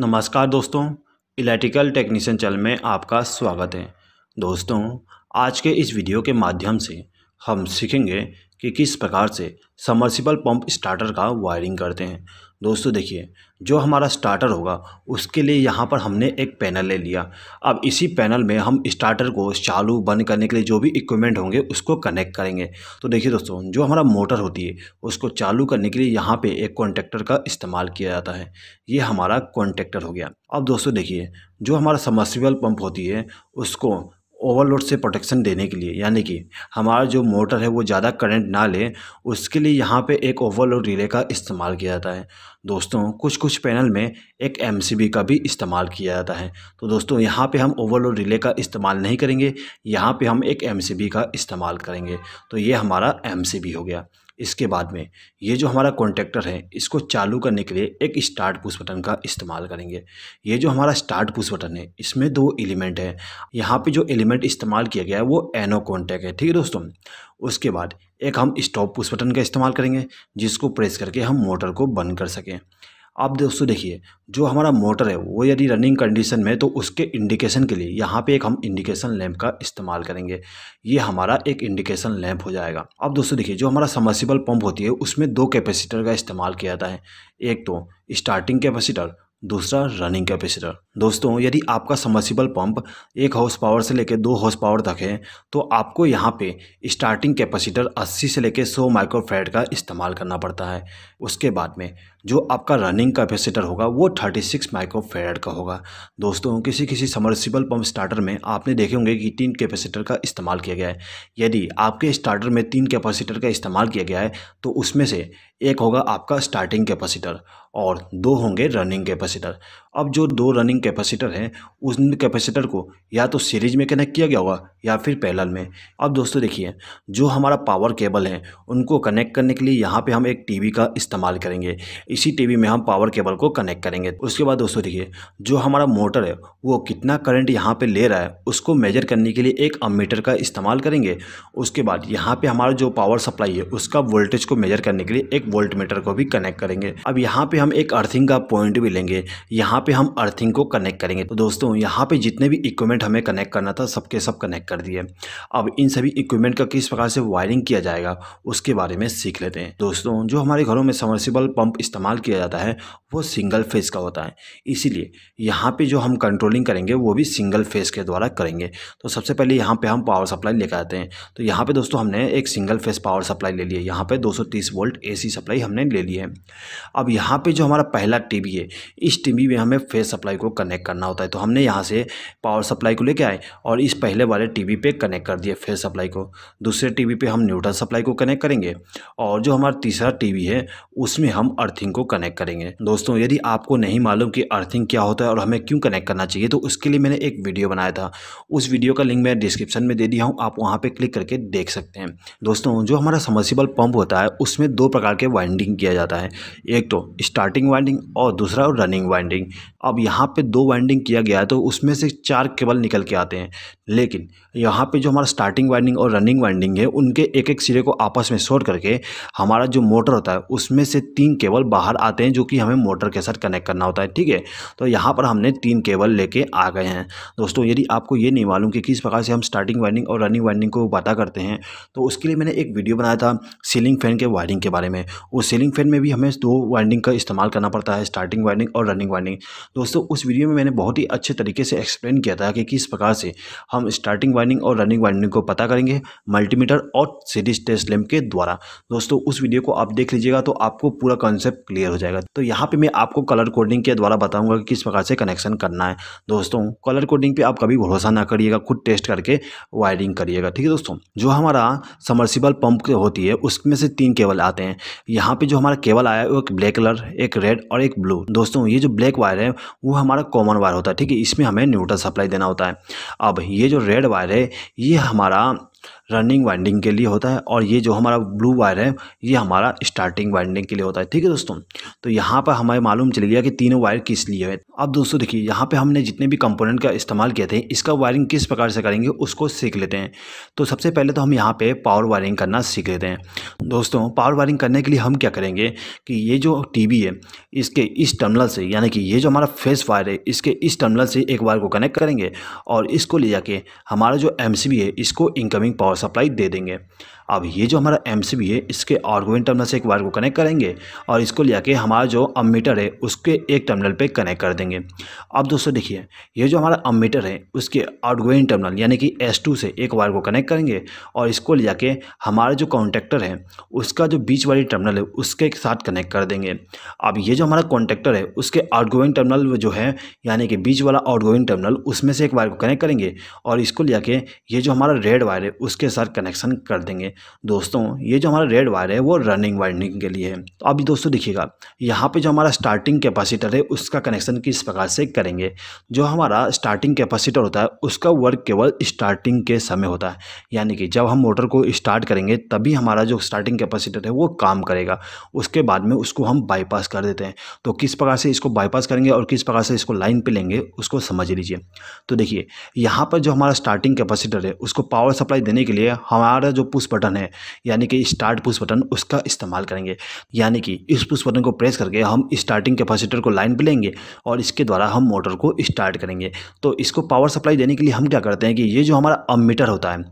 नमस्कार दोस्तों electrical technician channel में आपका स्वागत है दोस्तों आज के इस वीडियो के माध्यम से हम सीखेंगे कि किस प्रकार से समर्सिबल पंप स्टार्टर का वायरिंग करते हैं दोस्तों देखिए जो हमारा स्टार्टर होगा उसके लिए यहाँ पर हमने एक पैनल ले लिया अब इसी पैनल में हम स्टार्टर को चालू बंद करने के लिए जो भी इक्विपमेंट होंगे उसको कनेक्ट करेंगे तो देखिए दोस्तों जो हमारा मोटर होती है उसको चालू करने के लिए यहाँ पे एक कॉन्टेक्टर का इस्तेमाल किया जाता है ये हमारा कॉन्टेक्टर हो गया अब दोस्तों देखिए जो हमारा समर्सिबल पम्प होती है उसको ओवरलोड से प्रोटेक्शन देने के लिए यानी कि हमारा जो मोटर है वो ज़्यादा करंट ना ले उसके लिए यहाँ पे एक ओवरलोड रिले का इस्तेमाल किया जाता है दोस्तों कुछ कुछ पैनल में एक एम का भी इस्तेमाल किया जाता है तो दोस्तों यहाँ पे हम ओवरलोड रिले का इस्तेमाल नहीं करेंगे यहाँ पे हम एक एम का इस्तेमाल करेंगे तो ये हमारा एम हो गया इसके बाद में ये जो हमारा कॉन्ट्रैक्टर है इसको चालू करने के लिए एक स्टार्ट पुश बटन का इस्तेमाल करेंगे ये जो हमारा स्टार्ट पुश बटन है इसमें दो एलिमेंट है यहाँ पे जो एलिमेंट इस्तेमाल किया गया है वो एनो कॉन्टैक्ट है ठीक है दोस्तों उसके बाद एक हम स्टॉप पुश बटन का इस्तेमाल करेंगे जिसको प्रेस करके हम मोटर को बंद कर सकें आप दोस्तों देखिए जो हमारा मोटर है वो यदि रनिंग कंडीशन में तो उसके इंडिकेशन के लिए यहाँ पे एक हम इंडिकेशन लैंप का इस्तेमाल करेंगे ये हमारा एक इंडिकेशन लैंप हो जाएगा अब दोस्तों देखिए जो हमारा समर्सिबल पंप होती है उसमें दो कैपेसिटर का इस्तेमाल किया जाता है एक तो स्टार्टिंग कैपेसिटर दूसरा रनिंग कैपेसिटर दोस्तों यदि आपका समर्सिबल पंप एक हाउस पावर से लेकर दो हाउस पावर तक है तो आपको यहाँ पे स्टार्टिंग कैपेसिटर 80 से लेकर 100 माइक्रोफेड का इस्तेमाल करना पड़ता है उसके बाद में जो आपका रनिंग कैपेसिटर होगा वो 36 माइक्रोफेड का होगा दोस्तों किसी किसी समर्सिबल पम्प स्टार्टर में आपने देखे होंगे कि तीन कैपेसिटर का इस्तेमाल किया गया है यदि आपके स्टार्टर में तीन कैपेसिटर का इस्तेमाल किया गया है तो उसमें से एक होगा आपका स्टार्टिंग कैपेसिटर और दो होंगे रनिंग कैपेसिटर अब जो दो रनिंग कैपेसिटर हैं उस कैपेसिटर को या तो सीरीज में कनेक्ट किया गया होगा या फिर पैरेलल में अब दोस्तों देखिए जो हमारा पावर केबल है उनको कनेक्ट करने के लिए यहाँ पे हम एक टीवी का इस्तेमाल करेंगे इसी टीवी में हम पावर केबल को कनेक्ट करेंगे उसके बाद दोस्तों देखिए जो हमारा मोटर है वो कितना करंट यहाँ पर ले रहा है उसको मेजर करने के लिए एक अमीटर का इस्तेमाल करेंगे उसके बाद यहाँ पर हमारा जो पावर सप्लाई है उसका वोल्टेज को मेजर करने के लिए एक वोल्ट मीटर को भी कनेक्ट करेंगे अब यहाँ पर हम हम एक अर्थिंग का पॉइंट भी लेंगे यहाँ पे हम अर्थिंग को कनेक्ट करेंगे तो दोस्तों यहाँ पे जितने भी इक्विपमेंट हमें कनेक्ट करना था सबके सब कनेक्ट कर दिए अब इन सभी इक्विपमेंट का किस प्रकार से वायरिंग किया जाएगा उसके बारे में सीख लेते हैं दोस्तों जो हमारे घरों में समर्सिबल पंप इस्तेमाल किया जाता है वो सिंगल फेज़ का होता है इसीलिए यहाँ पर जो हम कंट्रोलिंग करेंगे वो भी सिंगल फेज़ के द्वारा करेंगे तो सबसे पहले यहाँ पर हम पावर सप्लाई लेकर आते हैं तो यहाँ पर दोस्तों हमने एक सिंगल फेज़ पावर सप्लाई ले लिया यहाँ पर दो वोल्ट ए सप्लाई हमने ले ली है अब यहाँ पे जो हमारा पहला टीवी है इस टीवी में हमें फेस सप्लाई को कनेक्ट करना होता है तो हमने यहाँ से पावर सप्लाई को लेके आए और इस पहले वाले टीवी पे कनेक्ट कर दिया फेस सप्लाई को दूसरे टीवी पे हम न्यूट्रल सप्लाई को कनेक्ट करेंगे और जो हमारा तीसरा टीवी है उसमें हम अर्थिंग को कनेक्ट करेंगे दोस्तों यदि आपको नहीं मालूम कि अर्थिंग क्या होता है और हमें क्यों कनेक्ट करना चाहिए तो उसके लिए मैंने एक वीडियो बनाया था उस वीडियो का लिंक मैं डिस्क्रिप्शन में दे दिया हूँ आप वहाँ पर क्लिक करके देख सकते हैं दोस्तों जो हमारा समर्सिबल पंप होता है उसमें दो प्रकार के वाइंडिंग किया जाता है एक तो स्टार्टिंग वाइंडिंग और दूसरा रनिंग वाइंडिंग अब यहाँ पे दो वाइंडिंग किया गया है तो उसमें से चार केबल निकल के आते हैं लेकिन यहाँ पे जो हमारा स्टार्टिंग वाइंडिंग और रनिंग वाइंडिंग है उनके एक एक सिरे को आपस में शोर करके हमारा जो मोटर होता है उसमें से तीन केबल बाहर आते हैं जो कि हमें मोटर के साथ कनेक्ट करना होता है ठीक है तो यहाँ पर हमने तीन केबल लेके आ गए हैं दोस्तों यदि आपको ये नहीं मालूम कि किस प्रकार से हम स्टार्टिंग वाइंडिंग और रनिंग वाइंडिंग को पता करते हैं तो उसके लिए मैंने एक वीडियो बनाया था सीलिंग फैन के वायरिंग के बारे में उस सीलिंग फैन में भी हमें दो वाइंडिंग का इस्तेमाल करना पड़ता है स्टार्टिंग वाइंडिंग और रनिंग वाइंडिंग दोस्तों उस वीडियो में मैंने बहुत ही अच्छे तरीके से एक्सप्लेन किया था कि किस प्रकार से हम हम स्टार्टिंग वाइंडिंग और रनिंग वाइंडिंग को पता करेंगे मल्टीमीटर और सीरीज टेस्ट लैम्प के द्वारा दोस्तों उस वीडियो को आप देख लीजिएगा तो आपको पूरा कॉन्सेप्ट क्लियर हो जाएगा तो यहाँ पे मैं आपको कलर कोडिंग के द्वारा बताऊंगा कि किस प्रकार से कनेक्शन करना है दोस्तों कलर कोडिंग पर आप कभी भरोसा ना करिएगा खुद टेस्ट करके वायरिंग करिएगा ठीक है दोस्तों जो हमारा समर्सिबल पंप होती है उसमें से तीन केबल आते हैं यहाँ पर जो हमारा केबल आया है वो एक ब्लैक कलर एक रेड और एक ब्लू दोस्तों ये जो ब्लैक वायर है वो हमारा कॉमन वायर होता है ठीक है इसमें हमें न्यूट्रल सप्लाई देना होता है अब ये जो रेड वायर है ये हमारा रनिंग वाइंडिंग के लिए होता है और ये जो हमारा ब्लू वायर है ये हमारा स्टार्टिंग वाइंडिंग के लिए होता है ठीक है दोस्तों तो यहाँ पर हमें मालूम चल गया कि तीनों वायर किस लिए है अब दोस्तों देखिए यहाँ पर हमने जितने भी कंपोनेंट का इस्तेमाल किए थे इसका वायरिंग किस प्रकार से करेंगे उसको सीख लेते हैं तो सबसे पहले तो हम यहाँ पर पावर वायरिंग करना सीख लेते हैं दोस्तों पावर वायरिंग करने के लिए हम क्या करेंगे कि ये जो टी है इसके इस टर्मिनल से यानी कि ये जो हमारा फेस वायर है इसके इस टर्मिनल से एक वायर को कनेक्ट करेंगे और इसको ले जाके हमारा जो एम है इसको इनकमिंग पावर सप्लाई दे देंगे अब ये जो हमारा एम है इसके आउटगोइंग टर्मिनल से एक वायर को कनेक्ट करेंगे और इसको ले आके हमारा जो अमीटर है उसके एक टर्मिनल पे कनेक्ट कर देंगे अब दोस्तों देखिए ये जो हमारा अमीटर है उसके आउटगोइंग टर्मिनल यानी कि एस से एक वायर को कनेक्ट करेंगे और इसको ले जाके हमारा जो कॉन्टेक्टर है उसका जो बीच वाली टर्मिनल है उसके साथ कनेक्ट कर देंगे अब ये जो हमारा कॉन्टेक्टर है उसके आउटगोइंग टर्मिनल जो है यानी कि बीच वाला आउटगोइंग टर्मिनल उसमें से एक वायर को कनेक्ट करेंगे और इसको ले जाके ये जो हमारा रेड वायर है उसके साथ कनेक्शन कर देंगे दोस्तों ये जो हमारा रेड वायर है वो रनिंग वाइंडिंग के लिए है तो अब दोस्तों देखिएगा यहाँ पे जो हमारा स्टार्टिंग कैपेसिटर है उसका कनेक्शन किस प्रकार से करेंगे जो हमारा स्टार्टिंग कैपेसिटर होता है उसका वर्क केवल स्टार्टिंग के समय होता है यानी कि जब हम मोटर को स्टार्ट करेंगे तभी हमारा जो स्टार्टिंग कैपेसिटर है वो काम करेगा उसके बाद में उसको हम बाईपास कर देते हैं तो किस प्रकार से इसको बाईपास करेंगे और किस प्रकार से इसको लाइन पर लेंगे उसको समझ लीजिए तो देखिए यहाँ पर जो हमारा स्टार्टिंग कैपेसिटर है उसको पावर सप्लाई देने के लिए हमारा जो पुश बटन बटन है यानी कि स्टार्ट पुश बटन उसका इस्तेमाल करेंगे यानी कि इस पुश बटन को प्रेस करके हम स्टार्टिंग कैपेसिटर को लाइन पर लेंगे और इसके द्वारा हम मोटर को स्टार्ट करेंगे तो इसको पावर सप्लाई देने के लिए हम क्या करते हैं कि ये जो हमारा अमीटर होता है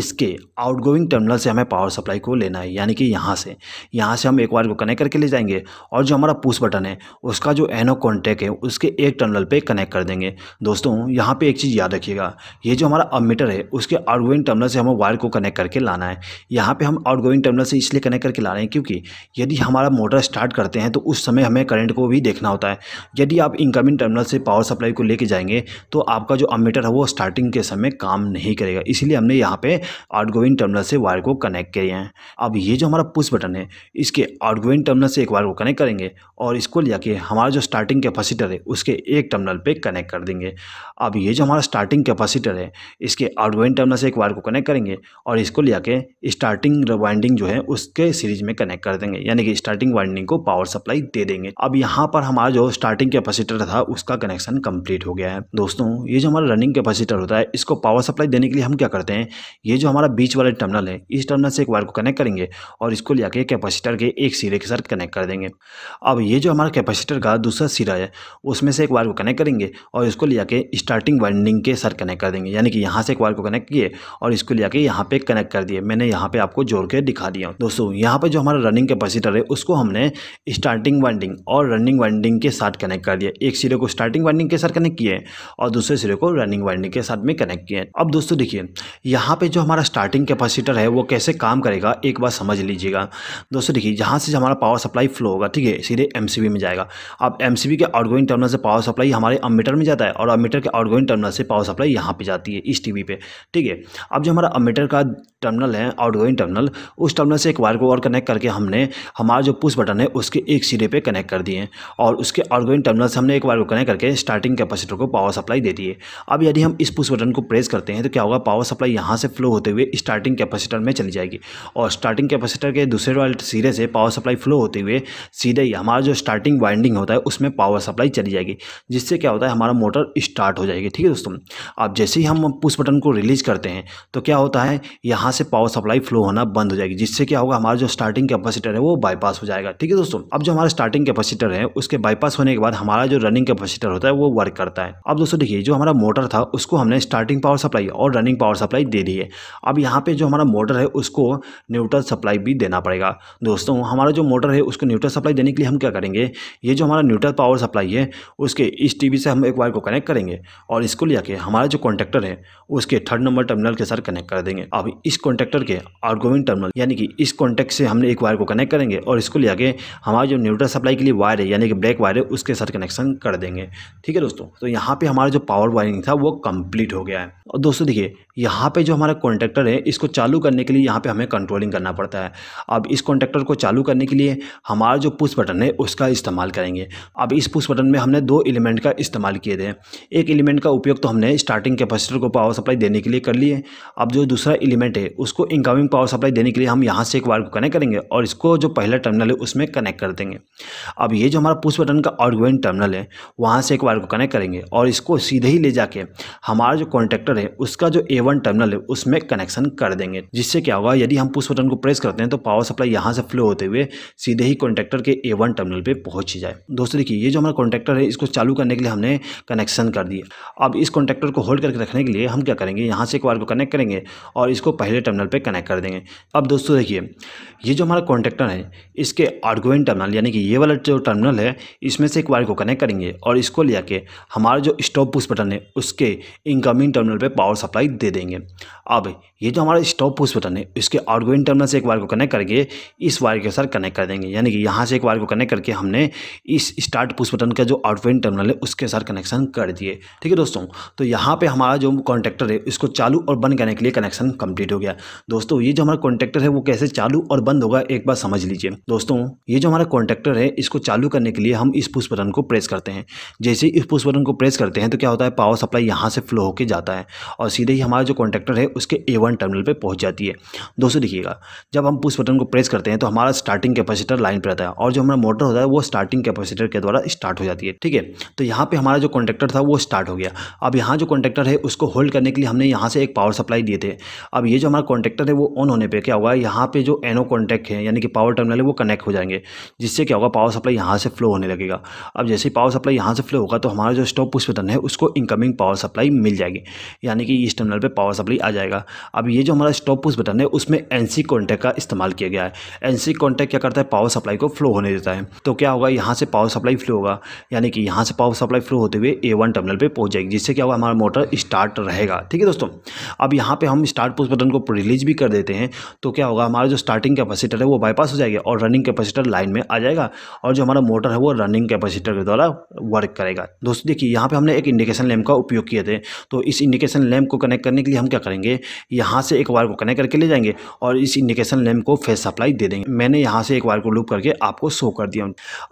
इसके आउटगोइंग टर्मिनल से हमें पावर सप्लाई को लेना है यानी कि यहाँ से यहाँ से हम एक वायर को कनेक्ट करके ले जाएंगे और जो हमारा पुश बटन है उसका जो एनो कॉन्टैक्ट है उसके एक टर्मिनल पे कनेक्ट कर देंगे दोस्तों यहाँ पे एक चीज़ याद रखिएगा ये जो हमारा अमीटर है उसके आउटगोइंग टर्मिनल से हमें वायर को कनेक्ट करके लाना है यहाँ पे हम आउटगोइंग टर्मिनल से इसलिए कनेक्ट करके ला रहे हैं क्योंकि यदि हमारा मोटर स्टार्ट करते हैं तो उस समय हमें करंट को भी देखना होता है यदि आप इनकमिंग टर्मिनल से पावर सप्लाई को लेके जाएंगे तो आपका जो अमीटर है वो स्टार्टिंग के समय काम नहीं करेगा इसीलिए हमने यहाँ पर आउट टर्मिनल से वायर को कनेक्ट किए हैं अब ये जो हमारा पुष बटन है इसके आउट टर्मिनल से एक वायर को कनेक्ट करेंगे और इसको ले जाके हमारा जो स्टार्टिंग कैपेसिटर है उसके एक टर्मिनल पर कनेक्ट कर देंगे अब ये जो हमारा स्टार्टिंग कैपेसिटर है इसके आउटगोइंग टर्मिनल से एक वायर को कनेक्ट करेंगे और इसको ले जाके स्टार्टिंग वाइंडिंग जो है उसके सीरीज में कनेक्ट कर देंगे यानी कि स्टार्टिंग वाइंडिंग को पावर सप्लाई दे देंगे अब यहाँ पर हमारा जो स्टार्टिंग कैपेसिटर था उसका कनेक्शन कंप्लीट हो गया है दोस्तों ये जो हमारा रनिंग कैपेसिटर होता है इसको पावर सप्लाई देने के लिए हम क्या करते हैं ये जो हमारा बीच वाला टर्मिनल है इस टर्मिनल से एक वायर को कनेक्ट करेंगे और इसको ले आके कैपेसिटर के एक सिरे के साथ कनेक्ट कर देंगे अब ये जो हमारा कैपेसिटर का दूसरा सिरा है उसमें से एक वायर को कनेक्ट करेंगे और इसको ले आके स्टार्टिंग वाइंडिंग के साथ कनेक्ट कर देंगे यानी कि यहाँ से एक वायर को कनेक्ट किए और इसको ले आके यहाँ पे कनेक्ट कर दिए मैंने यहाँ पे आपको जोड़ के दिखा दिया दोस्तों यहाँ पे जो हमारा रनिंग कैपेसिटर है उसको हमने स्टार्टिंग वाइंडिंग और रनिंग वाइंडिंग के साथ कनेक्ट कर दिया एक सिरे को स्टार्टिंग वाइंडिंग के साथ कनेक्ट किए और दूसरे सिरे को रनिंग वाइंडिंग के साथ में कनेक्ट किए अब दोस्तों देखिए यहाँ पे जो हमारा स्टार्टिंग कैपेसिटर है वो कैसे काम करेगा एक बार समझ लीजिएगा दोस्तों देखिए यहाँ से हमारा पावर सप्लाई फ्लो होगा ठीक है सीधे एम में जाएगा अब एम के आउटगोइंग टर्मिनल से पावर सप्लाई हमारे अमीटर में जाता है और अमीटर के आउटगोइंग टर्मिनल से पावर सप्लाई यहाँ पर जाती है इस टी पे ठीक है अब जो हमारा अमीटर का टर्मिनल है आउट टर्मिनल उस टर्मिनल से एक वायर को और कनेक्ट करके हमने हमारा जो पुश बटन है उसके एक सिरे पे कनेक्ट कर दिए और उसके आउट टर्मिनल से हमने एक वायर को कनेक्ट करके स्टार्टिंग कैपेसिटर को पावर सप्लाई दे दिए अब यदि हम इस पुश बटन को प्रेस करते हैं तो क्या होगा पावर सप्लाई यहाँ से फ्लो होते हुए स्टार्टिंग कैपेसिटर में चली जाएगी और स्टार्टिंग कैपेसिटर के दूसरे वाले सिरे से पावर सप्लाई फ्लो होते हुए सीधे ही हमारा जो स्टार्टिंग वाइंडिंग होता है उसमें पावर सप्लाई चली जाएगी जिससे क्या होता है हमारा मोटर स्टार्ट हो जाएगी ठीक है दोस्तों अब जैसे ही हम पुश बटन को रिलीज करते हैं तो क्या होता है यहाँ से पावर सप्लाई सप्लाई फ्लो होना बंद हो जाएगी जिससे क्या होगा हमारा जो स्टार्टिंग कैपेसिटर है वो बाईपास हो जाएगा ठीक है दोस्तों अब जो हमारा स्टार्टिंग कैपेसिटर है उसके बाईपास होने के बाद हमारा जो रनिंग कैपेसिटर होता है वो वर्क करता है अब दोस्तों देखिए जो हमारा मोटर था उसको हमने स्टार्टिंग पावर सप्लाई और रनिंग पावर सप्लाई दे दी है अब यहाँ पे जो हमारा मोटर है उसको न्यूट्रल सप्लाई भी देना पड़ेगा दोस्तों हमारा जो मोटर है उसको न्यूट्रल सप्लाई देने के लिए हम क्या करेंगे ये जो हमारा न्यूट्रल पावर सप्लाई है उसके इस टी से हम एक वायर को कनेक्ट करेंगे और इसको लेकर हमारा जो कॉन्टेक्टर है उसके थर्ड नंबर टर्मिनल के साथ कनेक्ट कर देंगे अब इस कॉन्टेक्टर के आउटगोविंग टर्मिनल यानी कि इस कॉन्टेक्ट से हमने एक वायर को कनेक्ट करेंगे और इसको ले आके हमारी जो न्यूट्रल सप्लाई के लिए वायर है यानी कि ब्लैक वायर है उसके साथ कनेक्शन कर देंगे ठीक है दोस्तों तो यहाँ पर हमारा जो पावर वायरिंग था वो कम्प्लीट हो गया है और दोस्तों देखिए यहाँ पर जो हमारा कॉन्टैक्टर है इसको चालू करने के लिए यहाँ पर हमें कंट्रोलिंग करना पड़ता है अब इस कॉन्टैक्टर को चालू करने के लिए हमारा जो पुश बटन है उसका इस्तेमाल करेंगे अब इस पुश बटन में हमने दो एलिमेंट का इस्तेमाल किए थे एक एलिमेंट का उपयोग तो हमने स्टार्टिंग कैपेसिटर को पावर सप्लाई देने के लिए कर लिए अब जो दूसरा एलिमेंट है उसको इंक इनकमिंग पावर सप्लाई देने के लिए हम यहाँ से एक वायर को कनेक्ट करेंगे और इसको जो पहला टर्मिनल है उसमें कनेक्ट कर देंगे अब ये जो हमारा पुश बटन का आउटगोइंग टर्मिनल है वहाँ से एक वायर को कनेक्ट करेंगे और इसको सीधे ही ले जाके हमारा जो कॉन्ट्रैक्टर है उसका जो ए टर्मिनल है उसमें कनेक्शन कर देंगे जिससे क्या होगा यदि हम पुश बटन को प्रेस करते हैं तो पावर सप्लाई यहाँ से फ्लो होते हुए सीधे ही कॉन्ट्रैक्टर के ए टर्मिनल पर पहुँच जाए दोस्तों देखिए ये जो हमारा कॉन्ट्रैक्टर है इसको चालू करने के लिए हमने कनेक्शन कर दिए अब इस कॉन्ट्रेक्टर को होल्ड करके रखने के लिए हम क्या करेंगे यहाँ से एक वायर को कनेक्ट करेंगे और इसको पहले टर्मिनल पर कनेक्ट कनेक्ट कर देंगे तो अब दोस्तों देखिए ये जो हमारा कॉन्ट्रेक्टर है इसके आउटगोइंग टर्मिनल यानी कि ये वाला जो टर्मिनल है इसमें से एक वायर को कनेक्ट करेंगे और इसको ले आके हमारा जो स्टॉप पुश बटन है उसके इनकमिंग टर्मिनल पे पावर सप्लाई दे देंगे अब ये जो हमारा स्टॉप पुश बटन है इसके आउटगोइंग टर्मिनल से एक वायर को कनेक्ट करके इस वायर के साथ कनेक्ट कर देंगे यानी कि यहाँ से एक वायर को कनेक्ट करके हमने इस स्टार्ट पुश बटन का जो आउटगोइंग टर्मिनल है उसके साथ कनेक्शन कर दिए ठीक है दोस्तों तो यहाँ पर हमारा जो कॉन्ट्रेक्टर है इसको चालू और बंद करने के लिए कनेक्शन कम्प्लीट हो गया दोस्तों दोस्तों ये जो हमारा कॉन्ट्रेक्टर है वो कैसे चालू और बंद होगा एक बार समझ लीजिए दोस्तों ये जो हमारा कॉन्ट्रेक्टर है इसको चालू करने के लिए हम इस पुष्प बटन को प्रेस करते हैं जैसे इस पुष्प बटन को प्रेस करते हैं तो क्या होता है पावर सप्लाई यहाँ से फ्लो होकर जाता है और सीधे ही हमारा जो कॉन्ट्रैक्टर है उसके ए वन टर्मिनल पर पहुँच जाती है दोस्तों देखिएगा जब हम पुष्प बटन को प्रेस करते हैं तो हमारा स्टार्टिंग कैपेसिटर लाइन पर रहता है और जो हमारा मोटर होता है वो स्टार्टिंग कैपेसिटर के द्वारा स्टार्ट हो जाती है ठीक है तो यहाँ पर हमारा जो कॉन्ट्रेक्टर था वो स्टार्ट हो गया अब यहाँ जो कॉन्ट्रेक्टर है उसको होल्ड करने के लिए हमने यहाँ से एक पावर सप्लाई दिए थे अब ये जो हमारा कॉन्ट्रेक्टर है वो ऑन होने पे क्या होगा यहाँ पे जो एनो कॉन्टैक्ट है यानी कि पावर टर्मिनल है वो कनेक्ट हो जाएंगे जिससे क्या होगा पावर सप्लाई यहाँ से फ्लो होने लगेगा अब जैसे ही पावर सप्लाई यहाँ से फ्लो होगा तो हमारा जो स्टॉप पुश बटन है उसको इनकमिंग पावर सप्लाई मिल जाएगी यानी कि इस टर्मिनल पर पावर सप्लाई आ जाएगा अब ये जो हमारा स्टॉप पुश बटन है उसमें एन सी का इस्तेमाल किया गया है एन सी क्या करता है पावर सप्लाई को फ्लो होने देता है तो क्या होगा यहाँ से पावर सप्लाई फ्लो होगा यानी कि यहाँ से पावर सप्लाई फ्लो होते हुए ए वन टर्मिनल पर पहुँच जाएगी जिससे क्या होगा हमारा मोटर स्टार्ट रहेगा ठीक है दोस्तों अब यहाँ पर हम स्टार्ट पुश बटन को रिलीज भी कर कर देते हैं तो क्या होगा हमारा जो स्टार्टिंग कैपेसिटर है वो बाईपास हो जाएगा और रनिंग कैपेसिटर लाइन में आ जाएगा और जो हमारा मोटर है वो रनिंग कैपेसिटर के द्वारा वर्क करेगा दोस्तों देखिए यहाँ पर हमने एक इंडिकेशन लैम्प का उपयोग किए थे तो इस इंडिकेशन लैम्प को कनेक्ट करने के लिए हम क्या करेंगे यहाँ से एक वायर को कनेक्ट करके ले जाएंगे और इस इंडिकेशन लैम्प को फेस सप्लाई दे देंगे मैंने यहाँ से एक वायर को लूप करके आपको शो कर दिया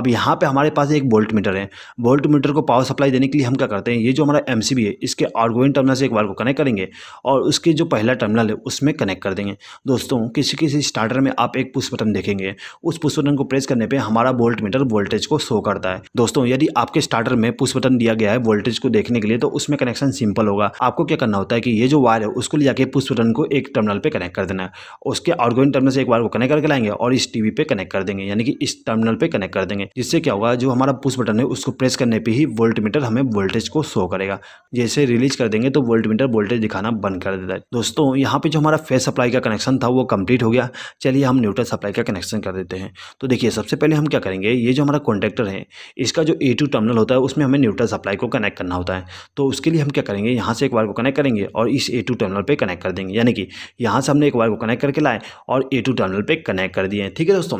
अब यहाँ पर हमारे पास एक वोल्ट मीटर है वोल्ट मीटर को पावर सप्लाई देने के लिए हम क्या करते हैं ये जो हमारा एम है इसके आउटगोइंग टर्मिनल से एक वायर को कनेक्ट करेंगे और उसके जो पहला टर्मिनल है उसमें कनेक्ट कर कर देंगे दोस्तों किसी किसी स्टार्टर में आप एक पुश बटन देखेंगे उस पुश बटन को प्रेस करने पे हमारा वोल्ट मीटर वोल्टेज को शो करता है दोस्तों यदि आपके स्टार्टर में पुश बटन दिया गया है वोल्टेज को देखने के लिए तो उसमें कनेक्शन सिंपल होगा आपको क्या करना होता है कि ये जो वायर है उसको ले जाकर पुश बटन को एक टर्मिनल पर कनेक्ट कर देना है उसके आउटगोइंग टर्मिनल से एक वायर को कनेक्ट करके लाएंगे और इस टीवी पर कनेक्ट कर देंगे यानी कि इस टर्मिनल पर कनेक्ट कर देंगे जिससे क्या होगा जो हमारा पुश बटन है उसको प्रेस करने पर ही वोल्ट मीटर हमें वोल्टेज को शो करेगा जैसे रिलीज कर देंगे तो वोल्ट मीटर वोल्टेज दिखाना बंद कर देता है दोस्तों यहाँ पे जो हमारा फेस सप्लाई सप्लाई का कनेक्शन था वो कंप्लीट हो गया चलिए हम न्यूट्रल सप्लाई का कनेक्शन कर देते हैं तो देखिए सबसे पहले हम क्या करेंगे ये जो हमारा कॉन्टेक्टर है इसका जो ए टू टर्मिनल होता है उसमें हमें न्यूट्रल सप्लाई को कनेक्ट करना होता है तो उसके लिए हम क्या करेंगे यहाँ से एक वायर को कनेक्ट करेंगे और इस ए टू टर्मिनल पर कनेक्ट कर देंगे यानी कि यहाँ से हमने एक वायर को कनेक्ट करके लाए और ए टू टर्मिनल पर कनेक्ट कर दिए ठीक है दोस्तों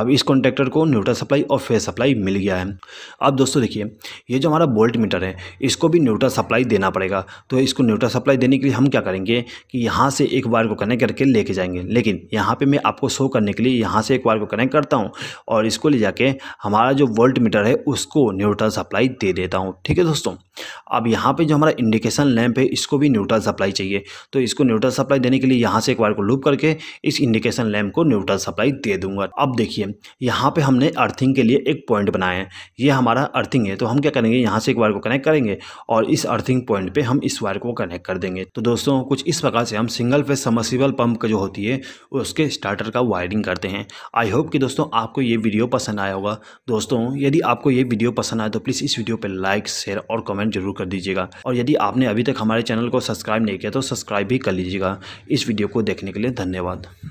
अब इस कॉन्ट्रेक्टर को न्यूट्रल सप्लाई और फेयर सप्लाई मिल गया है अब दोस्तों देखिए ये जो हमारा बोल्ट मीटर है इसको भी न्यूट्रल सप्लाई देना पड़ेगा तो इसको न्यूट्रल सप्लाई देने के लिए हम क्या करेंगे कि यहाँ से एक वायर को कनेक्ट कनेक्ट करके लेके जाएंगे लेकिन यहाँ पे मैं आपको शो करने के लिए यहाँ से एक वायर को कनेक्ट करता हूँ और इसको ले जाके हमारा जो वोल्ट मीटर है उसको न्यूट्रल सप्लाई दे देता हूँ ठीक है दोस्तों अब यहाँ पर जो हमारा इंडिकेशन लैम्प है इसको भी न्यूट्रल सप्लाई चाहिए तो इसको न्यूट्रल सप्लाई देने के लिए यहाँ से एक वायर को लूप करके इस इंडिकेशन लैम्प को न्यूट्रल सप्लाई दे दूंगा अब देखिए यहाँ पर हमने अर्थिंग के लिए एक पॉइंट बनाया है ये हमारा अर्थिंग है तो हम क्या करेंगे यहाँ से एक वायर को कनेक्ट करेंगे और इस अर्थिंग पॉइंट पर हम इस वायर को कनेक्ट कर देंगे तो दोस्तों कुछ इस प्रकार से हम सिंगल फेस समस्या फ्यूल पंप जो होती है उसके स्टार्टर का वायरिंग करते हैं आई होप कि दोस्तों आपको ये वीडियो पसंद आया होगा दोस्तों यदि आपको ये वीडियो पसंद आए तो प्लीज़ इस वीडियो पर लाइक शेयर और कमेंट जरूर कर दीजिएगा और यदि आपने अभी तक हमारे चैनल को सब्सक्राइब नहीं किया तो सब्सक्राइब भी कर लीजिएगा इस वीडियो को देखने के लिए धन्यवाद